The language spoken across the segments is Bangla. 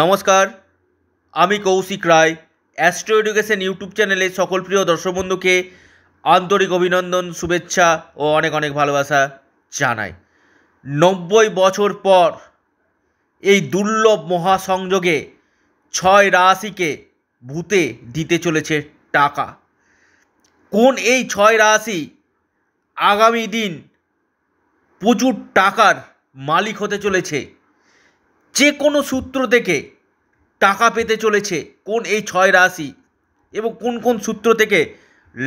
নমস্কার আমি Koushik Roy astro education YouTube চ্যানেলে সকল প্রিয় দর্শক বন্ধুকে আন্তরিক অভিনন্দন শুভেচ্ছা ও অনেক অনেক ভালোবাসা জানাই নব্বই বছর পর এই দুর্লভ মহাসংযোগে ছয় রাশিকে ভূতে দিতে চলেছে টাকা কোন এই ছয় রাশি আগামী দিন প্রচুর টাকার মালিক হতে চলেছে যে কোনো সূত্র থেকে টাকা পেতে চলেছে কোন এই ছয় রাশি এবং কোন কোন সূত্র থেকে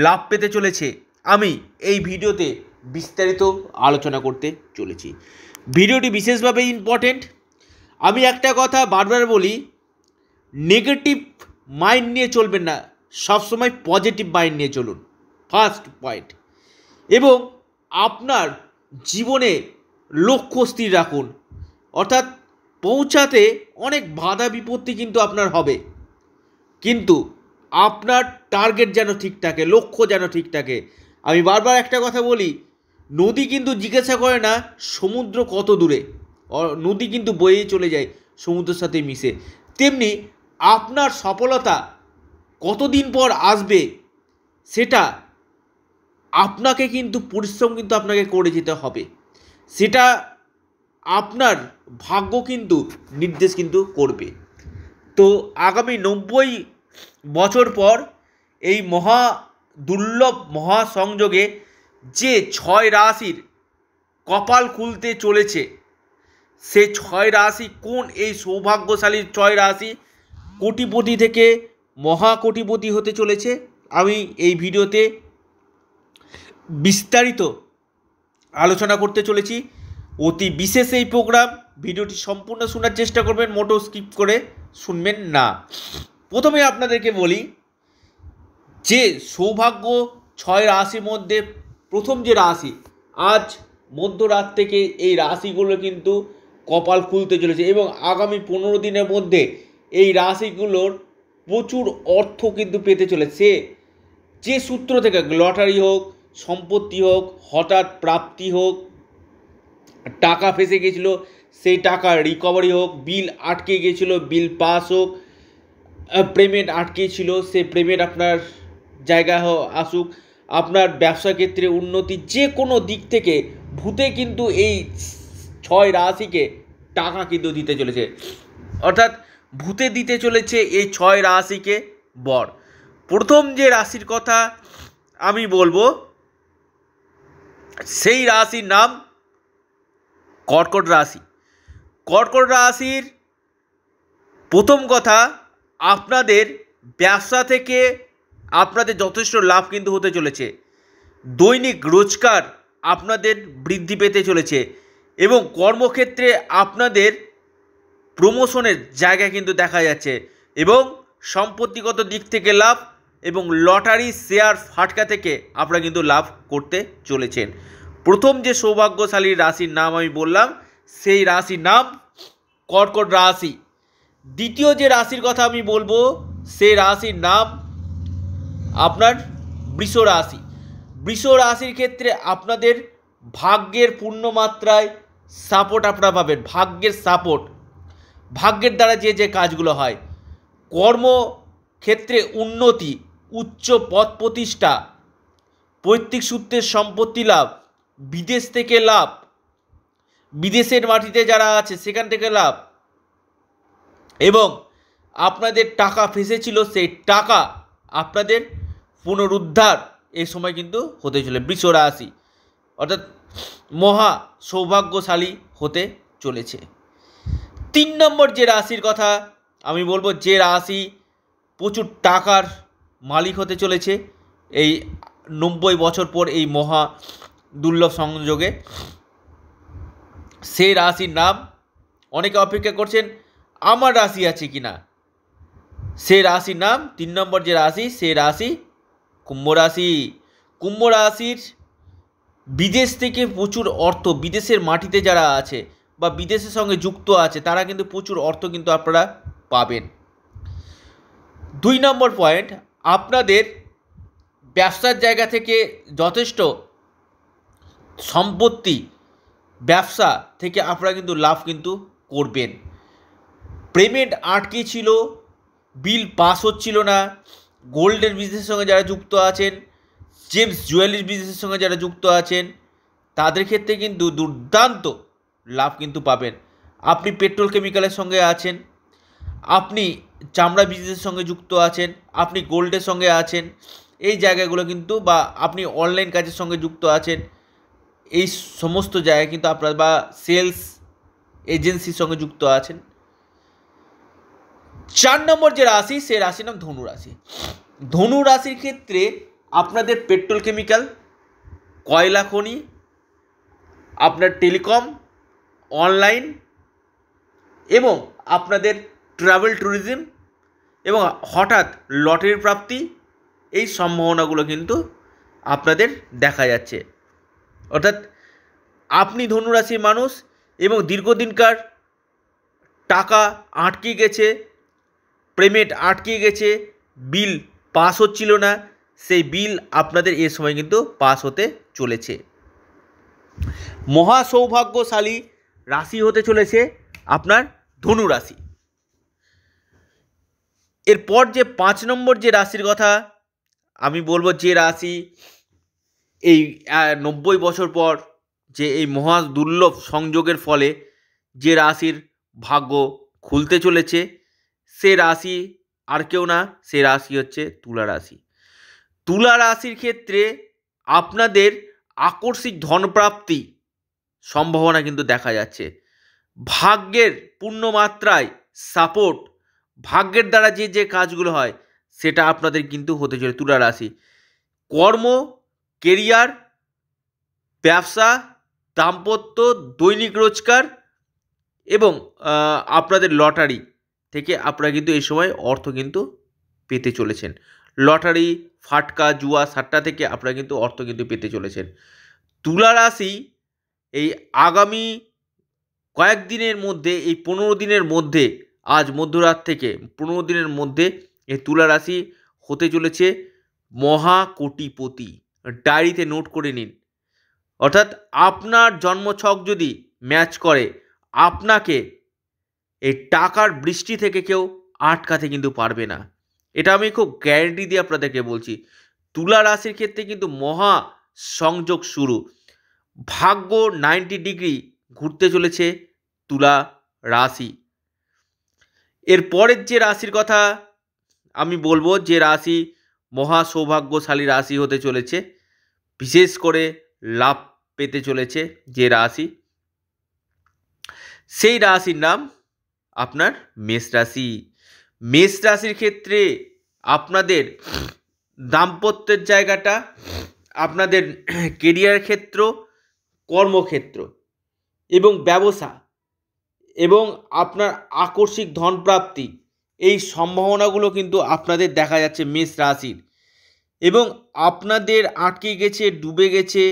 লাভ পেতে চলেছে আমি এই ভিডিওতে বিস্তারিত আলোচনা করতে চলেছি ভিডিওটি বিশেষভাবে ইম্পর্টেন্ট আমি একটা কথা বারবার বলি নেগেটিভ মাইন্ড নিয়ে চলবেন না সবসময় পজিটিভ মাইন্ড নিয়ে চলুন ফার্স্ট পয়েন্ট এবং আপনার জীবনে লক্ষ্য স্থির রাখুন অর্থাৎ পৌঁছাতে অনেক বাধা বিপত্তি কিন্তু আপনার হবে কিন্তু আপনার টার্গেট যেন ঠিক থাকে লক্ষ্য যেন ঠিক থাকে আমি বারবার একটা কথা বলি নদী কিন্তু জিজ্ঞাসা করে না সমুদ্র কত দূরে নদী কিন্তু বয়ে চলে যায় সমুদ্রের সাথে মিশে তেমনি আপনার সফলতা কতদিন পর আসবে সেটা আপনাকে কিন্তু পরিশ্রম কিন্তু আপনাকে করে যেতে হবে সেটা আপনার ভাগ্য কিন্তু নির্দেশ কিন্তু করবে তো আগামী নব্বই বছর পর এই মহা দুর্লভ মহাসংযোগে যে ছয় রাশির কপাল খুলতে চলেছে সে ছয় রাশি কোন এই সৌভাগ্যশালী ছয় রাশি কোটিপতি থেকে মহাকোটিপতি হতে চলেছে আমি এই ভিডিওতে বিস্তারিত আলোচনা করতে চলেছি অতি বিশেষ এই প্রোগ্রাম ভিডিওটি সম্পূর্ণ শোনার চেষ্টা করবেন মোটো স্কিপ করে শুনবেন না প্রথমে আপনাদেরকে বলি যে সৌভাগ্য ছয় রাশির মধ্যে প্রথম যে রাশি আজ মধ্যরাত থেকে এই রাশিগুলো কিন্তু কপাল খুলতে চলেছে এবং আগামী পনেরো দিনের মধ্যে এই রাশিগুলোর প্রচুর অর্থ কিন্তু পেতে চলেছে যে সূত্র থেকে লটারি হোক সম্পত্তি হোক হঠাৎ প্রাপ্তি হোক টাকা ফেসে গেছিল সেই টাকা রিকভারি হোক বিল আটকে গিয়েছিলো বিল পাস হোক পেমেন্ট আটকে ছিল সে পেমেন্ট আপনার জায়গা আসুক আপনার ব্যবসা ক্ষেত্রে উন্নতি যে কোনো দিক থেকে ভূতে কিন্তু এই ছয় রাশিকে টাকা কিন্তু দিতে চলেছে অর্থাৎ ভূতে দিতে চলেছে এই ছয় রাশিকে বর প্রথম যে রাশির কথা আমি বলবো সেই রাশির নাম কর্কট রাশি কর্কট রাশির প্রথম কথা আপনাদের ব্যবসা থেকে আপনাদের যথেষ্ট লাভ কিন্তু হতে চলেছে দৈনিক রোজগার আপনাদের বৃদ্ধি পেতে চলেছে এবং কর্মক্ষেত্রে আপনাদের প্রমোশনের জায়গা কিন্তু দেখা যাচ্ছে এবং সম্পত্তিগত দিক থেকে লাভ এবং লটারি শেয়ার ফাটকা থেকে আপনারা কিন্তু লাভ করতে চলেছেন প্রথম যে সৌভাগ্যশালী রাশির নাম আমি বললাম সেই রাশির নাম কর্কট রাশি দ্বিতীয় যে রাশির কথা আমি বলবো সেই রাশির নাম আপনার বৃষ রাশি বৃষ রাশির ক্ষেত্রে আপনাদের ভাগ্যের পূর্ণ মাত্রায় সাপোর্ট আপনারা পাবেন ভাগ্যের সাপোর্ট ভাগ্যের দ্বারা যে যে কাজগুলো হয় কর্ম ক্ষেত্রে উন্নতি উচ্চ পথ প্রতিষ্ঠা পৈতৃক সূত্রের সম্পত্তি লাভ বিদেশ থেকে লাভ বিদেশের মাটিতে যারা আছে সেখান থেকে লাভ এবং আপনাদের টাকা ফেসেছিল সেই টাকা আপনাদের পুনরুদ্ধার এই সময় কিন্তু হতে চলে বৃষ রাশি অর্থাৎ মহা সৌভাগ্যশালী হতে চলেছে তিন নম্বর যে রাশির কথা আমি বলবো যে রাশি প্রচুর টাকার মালিক হতে চলেছে এই নব্বই বছর পর এই মহা দুর্লভ সংযোগে সেই রাশির নাম অনেকে অপেক্ষা করছেন আমার রাশি আছে কি না সে রাশির নাম তিন নম্বর যে রাশি সে রাশি কুম্ভ রাশি কুম্ভ রাশির বিদেশ থেকে প্রচুর অর্থ বিদেশের মাটিতে যারা আছে বা বিদেশের সঙ্গে যুক্ত আছে তারা কিন্তু প্রচুর অর্থ কিন্তু আপনারা পাবেন দুই নম্বর পয়েন্ট আপনাদের ব্যবসার জায়গা থেকে যথেষ্ট সম্পত্তি ব্যবসা থেকে আপনারা কিন্তু লাভ কিন্তু করবেন পেমেন্ট আটকে ছিল বিল পাস হচ্ছিল না গোল্ডের বিজনেসের সঙ্গে যারা যুক্ত আছেন জেমস জুয়েলারি বিজনেসের সঙ্গে যারা যুক্ত আছেন তাদের ক্ষেত্রে কিন্তু দুর্দান্ত লাভ কিন্তু পাবেন আপনি পেট্রোল কেমিক্যালের সঙ্গে আছেন আপনি চামড়া বিজনেসের সঙ্গে যুক্ত আছেন আপনি গোল্ডের সঙ্গে আছেন এই জায়গাগুলো কিন্তু বা আপনি অনলাইন কাজের সঙ্গে যুক্ত আছেন এই সমস্ত জায়গায় কিন্তু আপনার বা সেলস এজেন্সির সঙ্গে যুক্ত আছেন চার নম্বর যে রাশি সে রাশির নাম ধনু রাশি ধনু রাশির ক্ষেত্রে আপনাদের পেট্রোল কেমিক্যাল কয়লা খনি আপনার টেলিকম অনলাইন এবং আপনাদের ট্রাভেল ট্যুরিজম এবং হঠাৎ লটারির প্রাপ্তি এই সম্ভাবনাগুলো কিন্তু আপনাদের দেখা যাচ্ছে অর্থাৎ আপনি ধনুরাশির মানুষ এবং দীর্ঘদিনকার টাকা আটকে গেছে পেমেন্ট আটকে গেছে বিল পাস হচ্ছিল না সেই বিল আপনাদের এ সময় কিন্তু পাস হতে চলেছে মহা সৌভাগ্যশালী রাশি হতে চলেছে আপনার ধনু রাশি এরপর যে পাঁচ নম্বর যে রাশির কথা আমি বলবো যে রাশি এই নব্বই বছর পর যে এই মহা দুর্লভ সংযোগের ফলে যে রাশির ভাগ্য খুলতে চলেছে সে রাশি আর কেউ না সে রাশি হচ্ছে তুলা রাশি তুলা রাশির ক্ষেত্রে আপনাদের আকস্মিক ধনপ্রাপ্তি সম্ভাবনা কিন্তু দেখা যাচ্ছে ভাগ্যের পূর্ণ মাত্রায় সাপোর্ট ভাগ্যের দ্বারা যে যে কাজগুলো হয় সেটা আপনাদের কিন্তু হতে চলে তুলা রাশি কর্ম কেরিয়ার ব্যবসা দাম্পত্য দৈনিক রোজগার এবং আপনাদের লটারি থেকে আপনারা কিন্তু এই সময় অর্থ কিন্তু পেতে চলেছেন লটারি ফাটকা জুয়া সাট্টা থেকে আপনারা কিন্তু অর্থ কিন্তু পেতে চলেছেন তুলা রাশি এই আগামী কয়েকদিনের মধ্যে এই পনেরো দিনের মধ্যে আজ মধ্যরাত থেকে পনেরো দিনের মধ্যে এই তুলা রাশি হতে চলেছে মহাকোটিপতি ডায়েরিতে নোট করে নিন অর্থাৎ আপনার জন্মছক যদি ম্যাচ করে আপনাকে এই টাকার বৃষ্টি থেকে কেউ আটকাতে কিন্তু পারবে না এটা আমি খুব গ্যারেন্টি দিয়ে আপনাদেরকে বলছি তুলা রাশির ক্ষেত্রে কিন্তু মহা সংযোগ শুরু ভাগ্য নাইনটি ডিগ্রি ঘুরতে চলেছে তুলা রাশি এর পরের যে রাশির কথা আমি বলবো যে রাশি মহা সৌভাগ্যশালী রাশি হতে চলেছে বিশেষ করে লাভ পেতে চলেছে যে রাশি সেই রাশির নাম আপনার মেষ রাশি মেষ রাশির ক্ষেত্রে আপনাদের দাম্পত্যের জায়গাটা আপনাদের কেরিয়ার ক্ষেত্র কর্মক্ষেত্র এবং ব্যবসা এবং আপনার আকস্মিক ধনপ্রাপ্তি এই সম্ভাবনাগুলো কিন্তু আপনাদের দেখা যাচ্ছে মেষ রাশির এবং আপনাদের আটকে গেছে ডুবে গেছে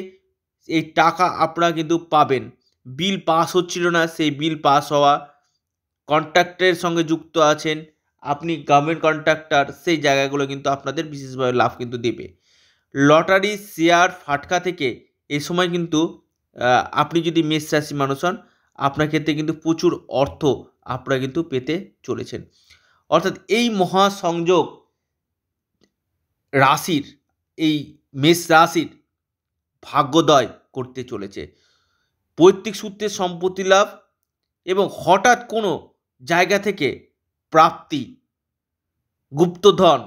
এই টাকা আপনারা কিন্তু পাবেন বিল পাস হচ্ছিল না সেই বিল পাস হওয়া কন্ট্রাক্টের সঙ্গে যুক্ত আছেন আপনি গভর্নমেন্ট কন্ট্রাক্টর সেই জায়গাগুলো কিন্তু আপনাদের বিশেষভাবে লাভ কিন্তু দেবে লটারি শেয়ার ফাটকা থেকে এ সময় কিন্তু আপনি যদি মেষ রাশি মানুষ হন আপনার ক্ষেত্রে কিন্তু প্রচুর অর্থ আপনারা কিন্তু পেতে চলেছেন অর্থাৎ এই মহাসংযোগ রাশির এই মেষ রাশির ভাগ্যদয় করতে চলেছে পৈতৃক সূত্রে সম্পত্তি লাভ এবং হঠাৎ কোনো জায়গা থেকে প্রাপ্তি গুপ্তধন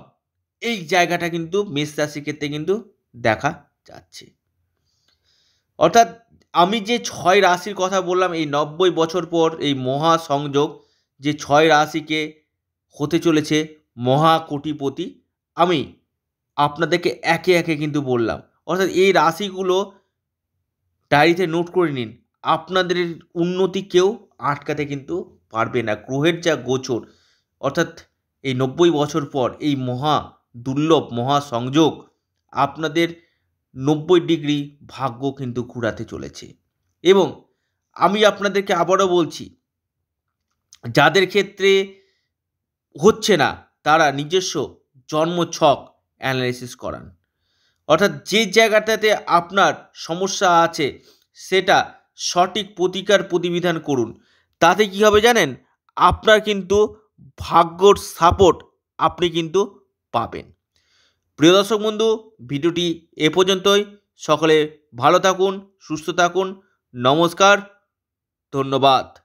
এই জায়গাটা কিন্তু মেষ রাশির ক্ষেত্রে কিন্তু দেখা যাচ্ছে অর্থাৎ আমি যে ছয় রাশির কথা বললাম এই নব্বই বছর পর এই মহা সংযোগ যে ছয় রাশিকে হতে চলেছে মহা কোটিপতি আমি আপনাদেরকে একে একে কিন্তু বললাম অর্থাৎ এই রাশিগুলো ডায়েরিতে নোট করে নিন আপনাদের উন্নতি কেউ আটকাতে কিন্তু পারবে না গ্রহের যা গোচর অর্থাৎ এই নব্বই বছর পর এই মহা দুর্লভ মহা সংযোগ আপনাদের নব্বই ডিগ্রি ভাগ্য কিন্তু ঘুরাতে চলেছে এবং আমি আপনাদেরকে আবারও বলছি যাদের ক্ষেত্রে হচ্ছে না তারা নিজস্ব জন্মছক অ্যানালিসিস করান অর্থাৎ যে জায়গাটাতে আপনার সমস্যা আছে সেটা সঠিক প্রতিকার প্রতিবিধান করুন তাতে কি হবে জানেন আপনার কিন্তু ভাগ্যর সাপোর্ট আপনি কিন্তু পাবেন প্রিয় দর্শক বন্ধু ভিডিওটি এ পর্যন্তই সকলে ভালো থাকুন সুস্থ থাকুন নমস্কার ধন্যবাদ